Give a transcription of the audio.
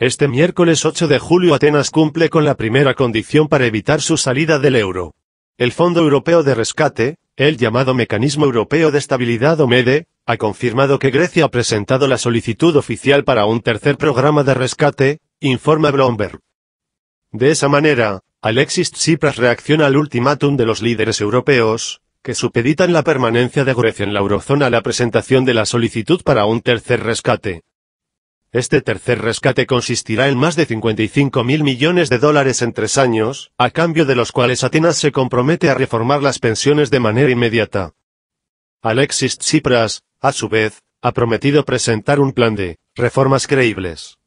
Este miércoles 8 de julio Atenas cumple con la primera condición para evitar su salida del euro. El Fondo Europeo de Rescate, el llamado Mecanismo Europeo de Estabilidad o MEDE, e, ha confirmado que Grecia ha presentado la solicitud oficial para un tercer programa de rescate, informa Bloomberg. De esa manera, Alexis Tsipras reacciona al ultimátum de los líderes europeos, que supeditan la permanencia de Grecia en la eurozona a la presentación de la solicitud para un tercer rescate. Este tercer rescate consistirá en más de 55 mil millones de dólares en tres años, a cambio de los cuales Atenas se compromete a reformar las pensiones de manera inmediata. Alexis Tsipras, a su vez, ha prometido presentar un plan de reformas creíbles.